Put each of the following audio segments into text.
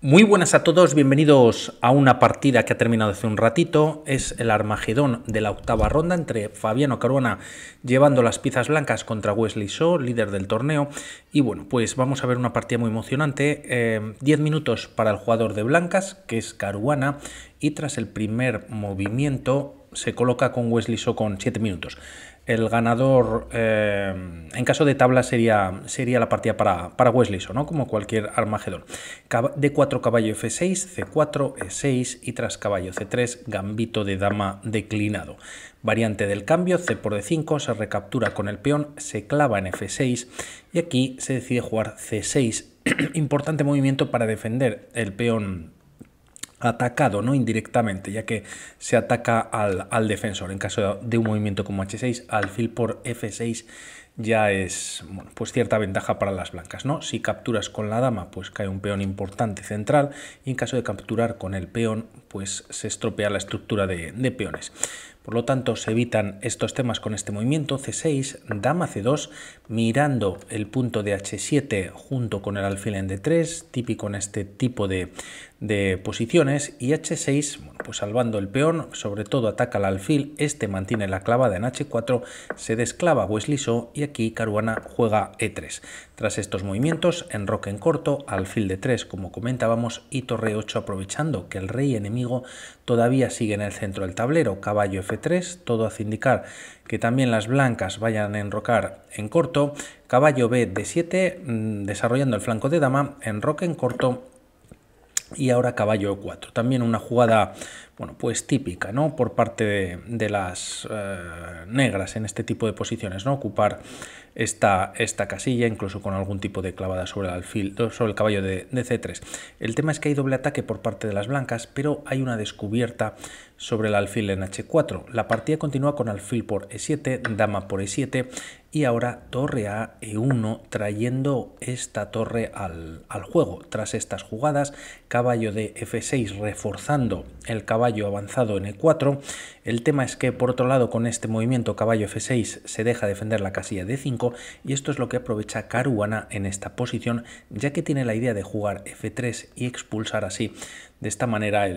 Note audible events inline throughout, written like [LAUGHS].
Muy buenas a todos, bienvenidos a una partida que ha terminado hace un ratito. Es el Armagedón de la octava ronda entre Fabiano Caruana llevando las piezas blancas contra Wesley Shaw, líder del torneo. Y bueno, pues vamos a ver una partida muy emocionante. 10 eh, minutos para el jugador de blancas, que es Caruana, y tras el primer movimiento se coloca con Wesley Shaw con 7 minutos el ganador eh, en caso de tabla sería, sería la partida para, para Wesleyson, ¿no? como cualquier Armagedón. D4 caballo F6, C4, E6 y tras caballo C3, gambito de dama declinado. Variante del cambio, C por D5, se recaptura con el peón, se clava en F6 y aquí se decide jugar C6. [CLEARS THROAT] Importante movimiento para defender el peón atacado, ¿no? Indirectamente, ya que se ataca al, al defensor en caso de un movimiento como H6, alfil por F6 ya es pues cierta ventaja para las blancas. ¿no? Si capturas con la dama, pues cae un peón importante central y en caso de capturar con el peón, pues se estropea la estructura de, peones. Por lo tanto, se evitan estos temas con este movimiento C6, dama C2, mirando el punto de H7 junto con el alfil en D3, típico en este tipo de, posiciones, y H6, pues salvando el peón, sobre todo ataca al alfil, este mantiene la clavada en H4, se desclava liso y que Caruana juega E3. Tras estos movimientos, enroque en corto, alfil de 3 como comentábamos y torre 8 aprovechando que el rey enemigo todavía sigue en el centro del tablero, caballo F3, todo hace indicar que también las blancas vayan a enrocar en corto, caballo B de 7 mm, desarrollando el flanco de dama, enroque en corto y ahora caballo 4. También una jugada bueno, pues típica, ¿no? Por parte de, las eh, negras en este tipo de posiciones, ¿no? Ocupar esta, esta casilla, incluso con algún tipo de clavada sobre el alfil, sobre el caballo de, C3. El tema es que hay doble ataque por parte de las blancas, pero hay una descubierta sobre el alfil en H4. La partida continúa con alfil por E7, dama por E7 y ahora torre a E1 trayendo esta torre al, al juego. Tras estas jugadas, caballo de F6 reforzando el caballo avanzado en E4. El tema es que, por otro lado, con este movimiento caballo F6 se deja defender la casilla D5 y esto es lo que aprovecha Caruana en esta posición, ya que tiene la idea de jugar F3 y expulsar así de esta manera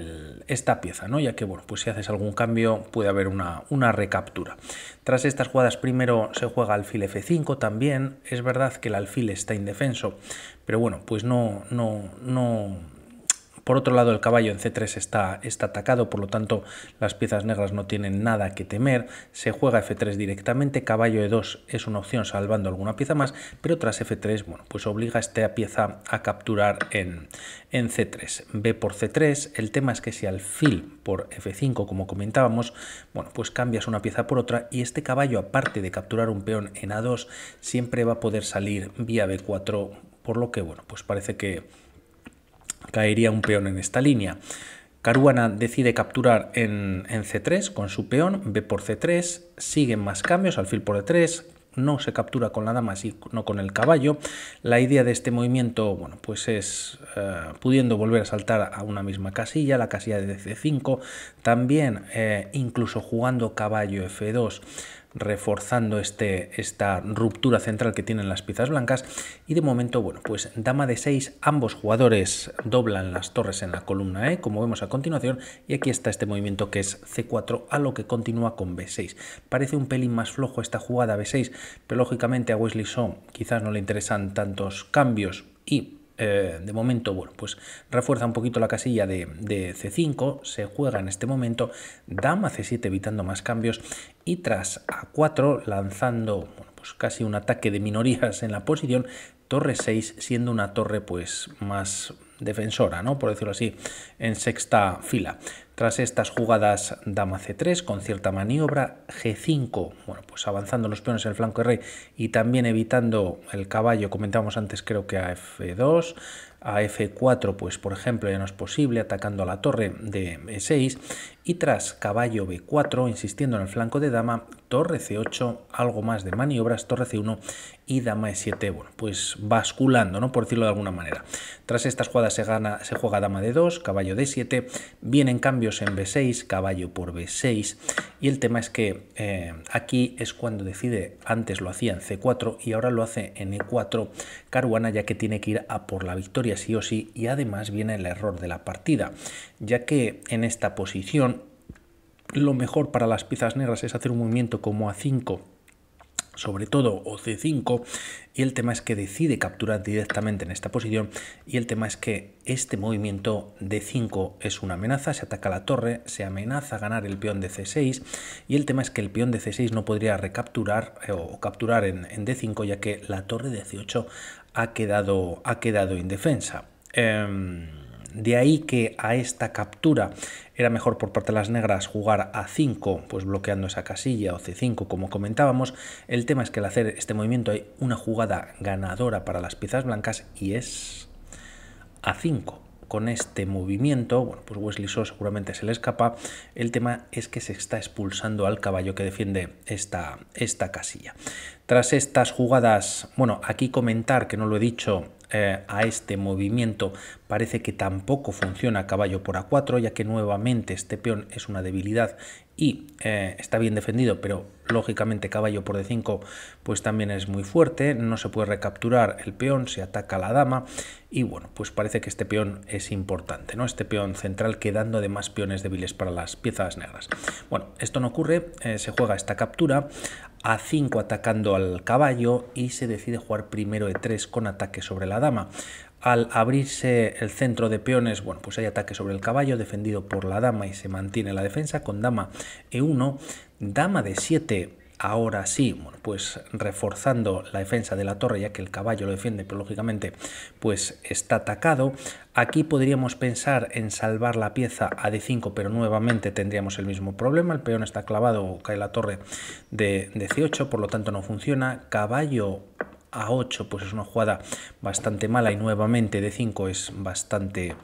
esta pieza, ¿no? ya que bueno, pues si haces algún cambio puede haber una, una recaptura. Tras estas jugadas primero se juega alfil F5 también, es verdad que el alfil está indefenso, pero bueno, pues no, no, no por otro lado, el caballo en C3 está, está, atacado, por lo tanto las piezas negras no tienen nada que temer. Se juega F3 directamente, caballo E2 es una opción salvando alguna pieza más, pero tras F3, bueno, pues obliga a esta pieza a capturar en, en C3. B por C3, el tema es que si alfil por F5, como comentábamos, bueno, pues cambias una pieza por otra y este caballo, aparte de capturar un peón en A2, siempre va a poder salir vía B4, por lo que, bueno, pues parece que caería un peón en esta línea. Caruana decide capturar en, C3 con su peón, B por C3, siguen más cambios, alfil por e 3 no se captura con la dama, sino con el caballo. La idea de este movimiento, bueno, pues es eh, pudiendo volver a saltar a una misma casilla, la casilla de C5, también eh, incluso jugando caballo F2 reforzando este, esta ruptura central que tienen las piezas blancas. Y de momento, bueno, pues dama de 6, ambos jugadores doblan las torres en la columna E, como vemos a continuación, y aquí está este movimiento que es C4 a lo que continúa con B6. Parece un pelín más flojo esta jugada B6, pero lógicamente a Wesley Shaw quizás no le interesan tantos cambios y eh, de momento, bueno, pues refuerza un poquito la casilla de, C5, se juega en este momento, dama C7 evitando más cambios y tras A4 lanzando pues casi un ataque de minorías en la posición, torre 6 siendo una torre pues más defensora, ¿no? por decirlo así, en sexta fila. Tras estas jugadas, dama c3 con cierta maniobra, g5, bueno, pues avanzando los peones en el flanco de rey y también evitando el caballo, comentábamos antes creo que a f2, a f4, pues por ejemplo ya no es posible, atacando a la torre de e6 y tras caballo b4, insistiendo en el flanco de dama, torre C8, algo más de maniobras, torre C1 y dama E7, bueno, pues basculando, ¿no? Por decirlo de alguna manera. Tras estas jugadas se, gana, se juega dama de 2 caballo D7, vienen cambios en B6, caballo por B6, y el tema es que eh, aquí es cuando decide, antes lo hacía en C4 y ahora lo hace en E4 Caruana, ya que tiene que ir a por la victoria sí o sí, y además viene el error de la partida, ya que en esta posición lo mejor para las piezas negras es hacer un movimiento como a 5 sobre todo o C5 y el tema es que decide capturar directamente en esta posición y el tema es que este movimiento de 5 es una amenaza, se ataca la torre, se amenaza ganar el peón de C6 y el tema es que el peón de C6 no podría recapturar eh, o capturar en, D5 ya que la torre de C8 ha quedado, ha quedado indefensa. Em, de ahí que a esta captura era mejor por parte de las negras jugar a 5, pues bloqueando esa casilla o C5 como comentábamos. El tema es que al hacer este movimiento hay una jugada ganadora para las piezas blancas y es A5 con este movimiento, bueno, pues Wesley Shaw seguramente se le escapa. El tema es que se está expulsando al caballo que defiende esta, esta casilla. Tras estas jugadas, bueno, aquí comentar que no lo he dicho, eh, a este movimiento parece que tampoco funciona caballo por A4, ya que nuevamente este peón es una debilidad y eh, está bien defendido, pero lógicamente caballo por D5 pues también es muy fuerte, no se puede recapturar el peón, se ataca la dama y bueno, pues parece que este peón es importante, ¿no? Este peón central quedando además peones débiles para las piezas negras. Bueno, esto no ocurre, eh, se juega esta captura, a 5 atacando al caballo y se decide jugar primero E3 con ataque sobre la dama. Al abrirse el centro de peones, bueno, pues hay ataque sobre el caballo defendido por la dama y se mantiene la defensa con dama E1, dama de 7 Ahora sí, pues reforzando la defensa de la torre, ya que el caballo lo defiende, pero lógicamente pues está atacado. Aquí podríamos pensar en salvar la pieza a d5, pero nuevamente tendríamos el mismo problema. El peón está clavado, cae la torre de, de 8 por lo tanto no funciona. Caballo a 8, pues es una jugada bastante mala y nuevamente d 5 es bastante,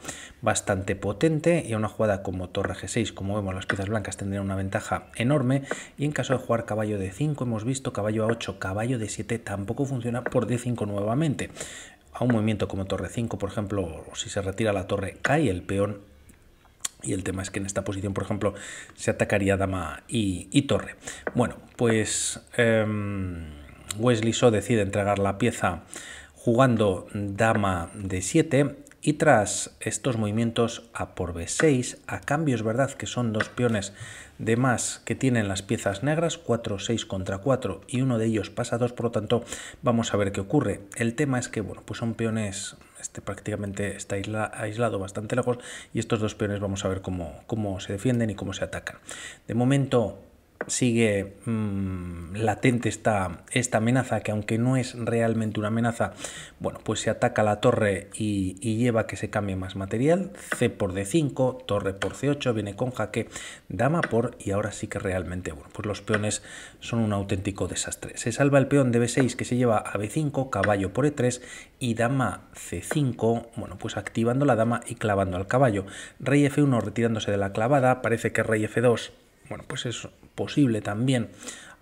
bastante potente y una jugada como torre g6, como vemos las piezas blancas tendrían una ventaja enorme y en caso de jugar caballo de 5 hemos visto caballo a 8, caballo de 7 tampoco funciona por d5 nuevamente. A un movimiento como torre 5, por ejemplo, si se retira la torre cae el peón y el tema es que en esta posición, por ejemplo, se atacaría dama y, torre. Bueno, pues... Em, Wesley So decide entregar la pieza jugando dama de 7 y tras estos movimientos a por b6, a cambio es verdad que son dos peones de más que tienen las piezas negras, 4, 6 contra 4 y uno de ellos pasa 2, por lo tanto vamos a ver qué ocurre. El tema es que bueno, pues son peones, este prácticamente está aislado bastante lejos y estos dos peones vamos a ver cómo, cómo se defienden y cómo se atacan. De momento sigue mm, latente esta, esta, amenaza, que aunque no es realmente una amenaza, bueno, pues se ataca la torre y, lleva que se cambie más material. C por D5, torre por C8, viene con jaque, dama por, y ahora sí que realmente, bueno, pues los peones son un auténtico desastre. Se salva el peón de B6 que se lleva a B5, caballo por E3 y dama C5, bueno, pues activando la dama y clavando al caballo. Rey F1 retirándose de la clavada, parece que rey F2 bueno, pues es posible también.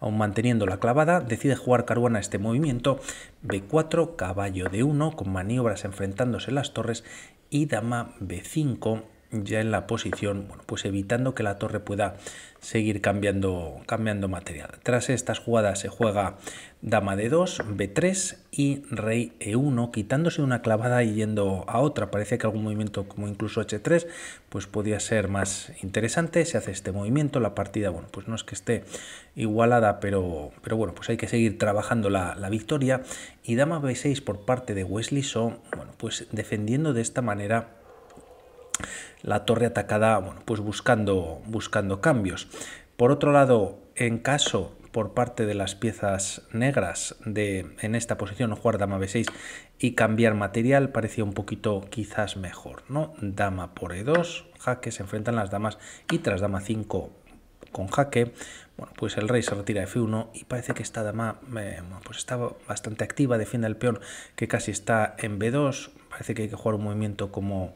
Aún manteniendo la clavada, decide jugar Caruana este movimiento, b4, caballo de 1 con maniobras enfrentándose las torres y dama b5, ya en la posición, bueno, pues evitando que la torre pueda seguir cambiando, cambiando material. Tras estas jugadas se juega dama de 2, b3 y rey e1, quitándose una clavada y yendo a otra. Parece que algún movimiento como incluso h3 pues podría ser más interesante. Se hace este movimiento, la partida, bueno, pues no es que esté igualada, pero, pero bueno, pues hay que seguir trabajando la, victoria. Y dama b6 por parte de Wesley So, bueno, pues defendiendo de esta manera la torre atacada, bueno, pues buscando, buscando cambios. Por otro lado, en caso por parte de las piezas negras de en esta posición jugar dama b6 y cambiar material parecía un poquito quizás mejor, ¿no? Dama por e2, jaque, se enfrentan las damas y tras dama 5 con jaque, bueno, pues el rey se retira de f1 y parece que esta dama eh, pues está bastante activa, defiende al peón que casi está en b2, parece que hay que jugar un movimiento como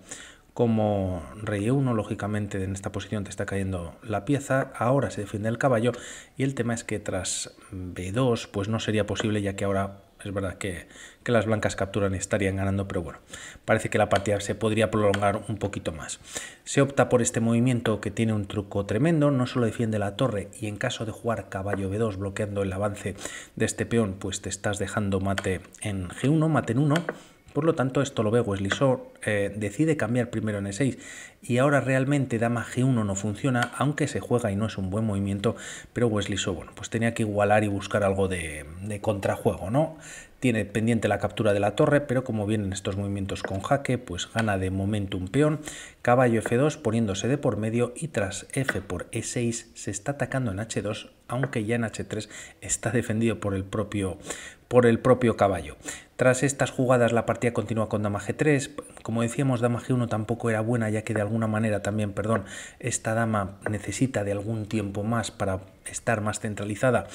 como rey 1, lógicamente en esta posición te está cayendo la pieza, ahora se defiende el caballo y el tema es que tras b2 pues no sería posible ya que ahora es verdad que, que, las blancas capturan y estarían ganando, pero bueno, parece que la partida se podría prolongar un poquito más. Se opta por este movimiento que tiene un truco tremendo, no solo defiende la torre y en caso de jugar caballo b2 bloqueando el avance de este peón, pues te estás dejando mate en g1, mate en 1 por lo tanto, esto lo ve Wesley Shore, eh, decide cambiar primero en E6 y ahora realmente dama G1 no funciona, aunque se juega y no es un buen movimiento, pero Wesley bueno, pues tenía que igualar y buscar algo de, de contrajuego, ¿no? Tiene pendiente la captura de la torre, pero como vienen estos movimientos con jaque, pues gana de momento un peón. Caballo F2 poniéndose de por medio y tras F por E6 se está atacando en H2, aunque ya en H3 está [LAUGHS] defendido por el propio por el propio caballo. Tras estas jugadas la partida continúa con dama g3, como decíamos dama g1 tampoco era buena ya que de alguna manera también, perdón, esta dama necesita de algún tiempo más para estar más centralizada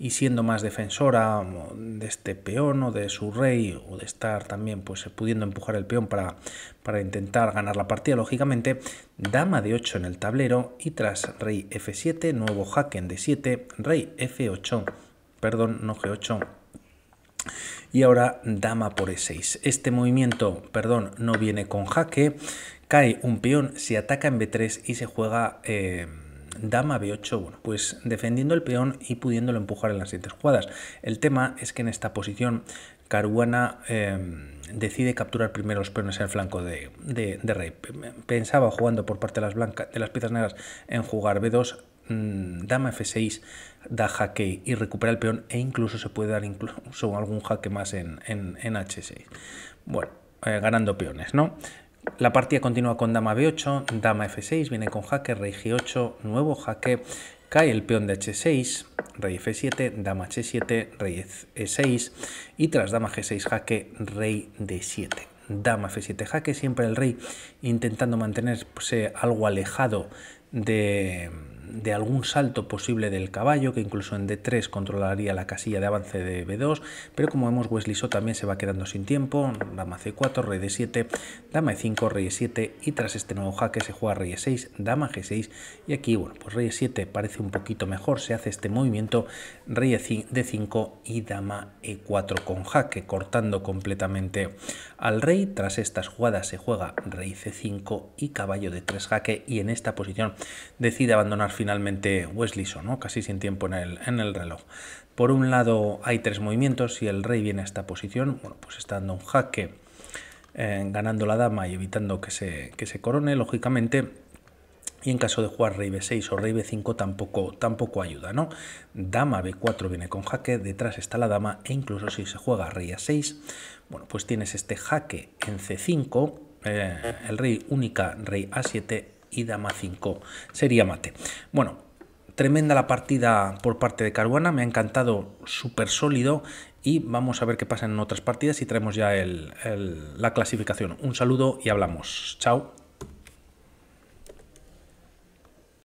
y siendo más defensora de este peón o de su rey o de estar también pues pudiendo empujar el peón para, para intentar ganar la partida lógicamente dama de 8 en el tablero y tras rey f7 nuevo jaque en d7 rey f8 perdón no g8 y ahora dama por e6. Este movimiento, perdón, no viene con jaque, cae un peón, se ataca en b3 y se juega eh, dama b8, bueno, pues defendiendo el peón y pudiéndolo empujar en las siguientes jugadas. El tema es que en esta posición Caruana eh, decide capturar primero los peones en el flanco de, rey. Pensaba jugando por parte de las, blancas, de las piezas negras en jugar b2, Mm, dama f6, da jaque y recupera el peón e incluso se puede dar incluso algún jaque más en, h6. Bueno, eh, ganando peones, ¿no? La partida continúa con dama b8, dama f6, viene con jaque, rey g8, nuevo jaque, cae el peón de h6, rey f7, dama h7, rey e6 y tras dama g6 jaque, rey d7. Dama f7 jaque, siempre el rey intentando mantenerse algo alejado de, de algún salto posible del caballo, que incluso en D3 controlaría la casilla de avance de B2, pero como vemos Wesley también se va quedando sin tiempo, dama C4, rey D7, dama E5, rey E7 y tras este nuevo jaque se juega rey E6, dama G6 y aquí bueno, pues rey E7 parece un poquito mejor, se hace este movimiento rey e D5 y dama E4 con jaque, cortando completamente al rey, tras estas jugadas se juega rey C5 y caballo de 3 jaque y en esta posición decide abandonar finalmente Wesley ¿no? casi sin tiempo en el, reloj. Por un lado hay tres movimientos, si el rey viene a esta posición, bueno, pues está dando un jaque, eh, ganando la dama y evitando que se, se corone, lógicamente, y en caso de jugar rey b6 o rey b5 tampoco, tampoco ayuda, ¿no? Dama b4 viene con jaque, detrás está la dama e incluso si se juega rey a6, bueno, pues tienes este jaque en c5, eh, el rey única, rey a7 y dama 5 sería mate. Bueno, tremenda la partida por parte de Caruana, me ha encantado, súper sólido y vamos a ver qué pasa en otras partidas y traemos ya la clasificación. Un saludo y hablamos. Chao.